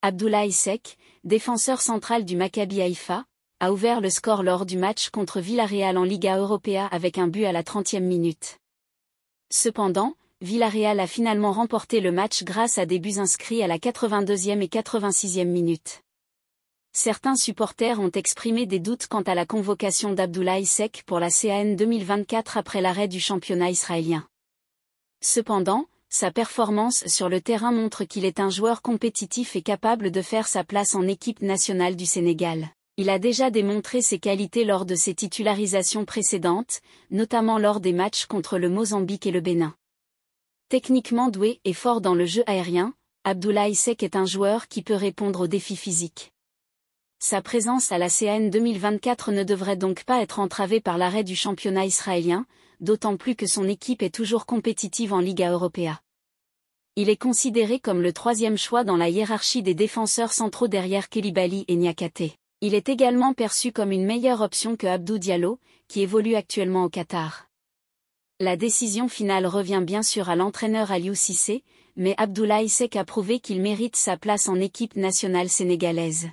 Abdoulaye Sek, défenseur central du Maccabi Haïfa, a ouvert le score lors du match contre Villarreal en Liga Européa avec un but à la 30e minute. Cependant, Villarreal a finalement remporté le match grâce à des buts inscrits à la 82e et 86e minute. Certains supporters ont exprimé des doutes quant à la convocation d'Abdoulaye Sek pour la CAN 2024 après l'arrêt du championnat israélien. Cependant, sa performance sur le terrain montre qu'il est un joueur compétitif et capable de faire sa place en équipe nationale du Sénégal. Il a déjà démontré ses qualités lors de ses titularisations précédentes, notamment lors des matchs contre le Mozambique et le Bénin. Techniquement doué et fort dans le jeu aérien, Abdoulaye Sek est un joueur qui peut répondre aux défis physiques. Sa présence à la CN 2024 ne devrait donc pas être entravée par l'arrêt du championnat israélien, d'autant plus que son équipe est toujours compétitive en Liga Europea. Il est considéré comme le troisième choix dans la hiérarchie des défenseurs centraux derrière Kelibali et Niakate. Il est également perçu comme une meilleure option que Abdou Diallo, qui évolue actuellement au Qatar. La décision finale revient bien sûr à l'entraîneur Aliou Cissé, mais Abdoulaye Sek a prouvé qu'il mérite sa place en équipe nationale sénégalaise.